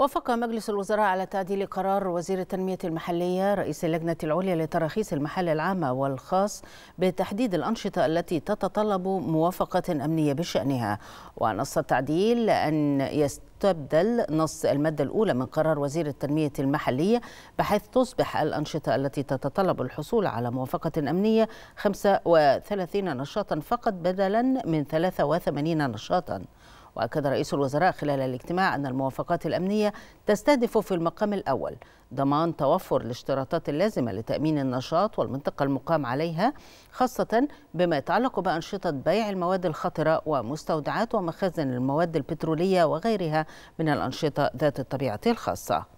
وافق مجلس الوزراء على تعديل قرار وزير التنمية المحلية رئيس اللجنة العليا لتراخيص المحل العام والخاص بتحديد الأنشطة التي تتطلب موافقة أمنية بشأنها ونص التعديل أن يست تبدل نص المادة الأولى من قرار وزير التنمية المحلية بحيث تصبح الأنشطة التي تتطلب الحصول على موافقة أمنية 35 نشاطا فقط بدلا من 83 نشاطا وأكد رئيس الوزراء خلال الاجتماع أن الموافقات الأمنية تستهدف في المقام الأول ضمان توفر الاشتراطات اللازمة لتأمين النشاط والمنطقة المقام عليها خاصة بما يتعلق بأنشطة بيع المواد الخطرة ومستودعات ومخازن المواد البترولية وغيرها من الأنشطة ذات الطبيعة الخاصة